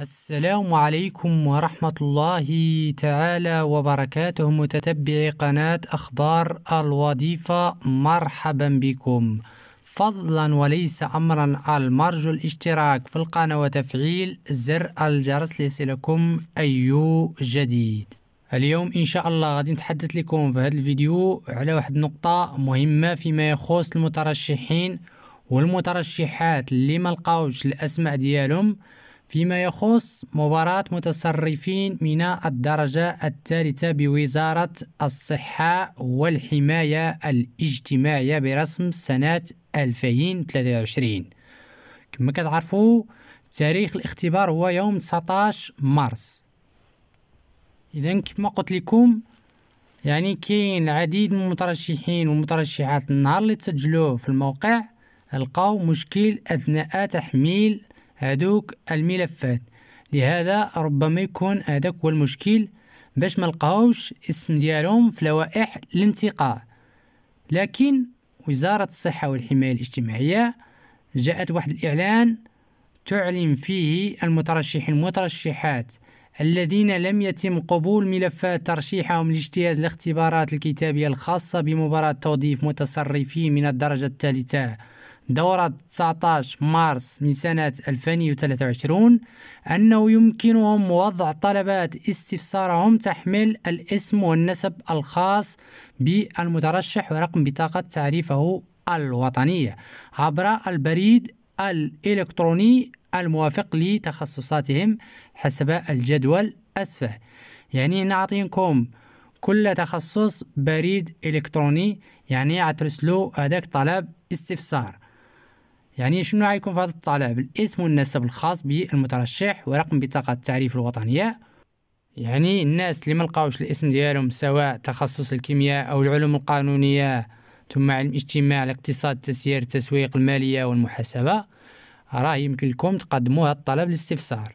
السلام عليكم ورحمة الله تعالى وبركاته متتبعي قناة أخبار الوظيفة مرحبا بكم فضلا وليس أمرا المرجو الاشتراك في القناة وتفعيل زر الجرس ليصلكم أي جديد اليوم ان شاء الله غادي نتحدث لكم في هذا الفيديو على واحد النقطة مهمة فيما يخص المترشحين والمترشحات اللي ملقاوش الاسماء ديالهم فيما يخص مباراة متصرفين من الدرجة الثالثة بوزارة الصحة والحماية الاجتماعية برسم سنة 2023 كما كتعرفوا تاريخ الاختبار هو يوم 19 مارس اذا كما قلت لكم يعني كاين العديد من المترشحين والمترشحات النهار اللي تسجلوه في الموقع لقاو مشكل اثناء تحميل هادوك الملفات لهذا ربما يكون هذاك هو المشكل باش ما لقاوش اسم ديالهم في لوائح الانتقاء لكن وزارة الصحة والحماية الاجتماعية جاءت واحد الإعلان تعلن فيه المترشحين المترشحات الذين لم يتم قبول ملفات ترشيحهم لاجتياز الاختبارات الكتابية الخاصة بمباراة توظيف متصرفين من الدرجة الثالثة دورة 19 مارس من سنة 2023 أنه يمكنهم وضع طلبات استفسارهم تحمل الاسم والنسب الخاص بالمترشح ورقم بطاقة تعريفه الوطنية عبر البريد الإلكتروني الموافق لتخصصاتهم حسب الجدول أسفه يعني نعطيكم كل تخصص بريد إلكتروني يعني عترسلو هذاك طلب استفسار يعني شنو غيكون في هذا الطلب الاسم والنسب الخاص بالمترشح ورقم بطاقة التعريف الوطنية يعني الناس اللي ما لقاوش الاسم ديالهم سواء تخصص الكيمياء أو العلوم القانونية ثم علم الاجتماع الاقتصاد التسيير التسويق المالية والمحاسبة راه يمكن لكم تقدموا هذا الطلب للاستفسار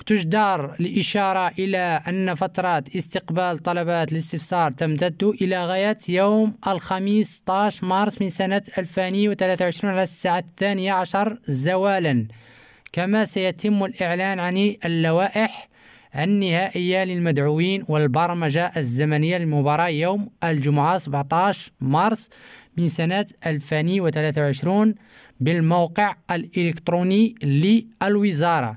وتجدر الإشارة إلى أن فترة استقبال طلبات الاستفسار تمتد إلى غاية يوم الخميس 16 مارس من سنة 2023 على الساعة الثانية عشر زوالا كما سيتم الإعلان عن اللوائح النهائية للمدعوين والبرمجة الزمنية للمباراة يوم الجمعة 17 مارس من سنة 2023 بالموقع الإلكتروني للوزارة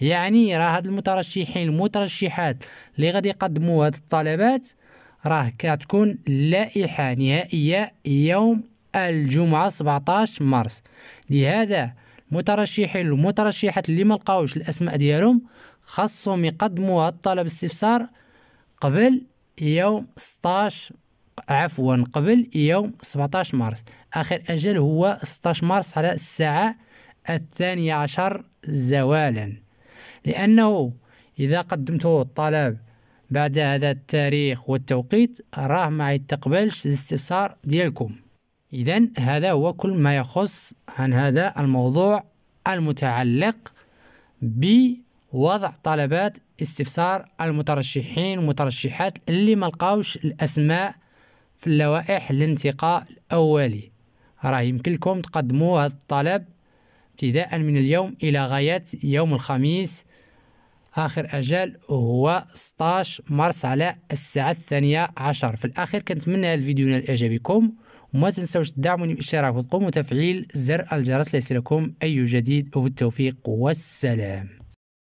يعني راه هاد المترشحين المترشحات اللي غادي يقدموا هاد الطلبات راه كتكون لائحة نهائية يوم الجمعة 17 مارس لهذا مترشحين والمترشحات اللي ما لقاوش الاسماء ديالهم خاصهم يقدموها الطلب استفسار قبل يوم 16 عفوا قبل يوم 17 مارس اخر اجل هو 16 مارس على الساعه الثانية عشر زوالا لأنه إذا قدمته الطلب بعد هذا التاريخ والتوقيت راه ما يتقبلش الاستفسار ديالكم إذا هذا هو كل ما يخص عن هذا الموضوع المتعلق بوضع طلبات استفسار المترشحين والمترشحات اللي ما لقاوش الأسماء في اللوائح الانتقاء الأولي راه يمكن لكم تقدموا هذا الطلب ابتداء من اليوم إلى غاية يوم الخميس آخر أجل هو 16 مارس على الساعة الثانية عشر في الأخير كنتمنى الفيديو ينال إعجابكم وما تنسوش تدعموني بالاشتراك وتقوموا تفعيل زر الجرس ليصلكم أي جديد وبالتوفيق والسلام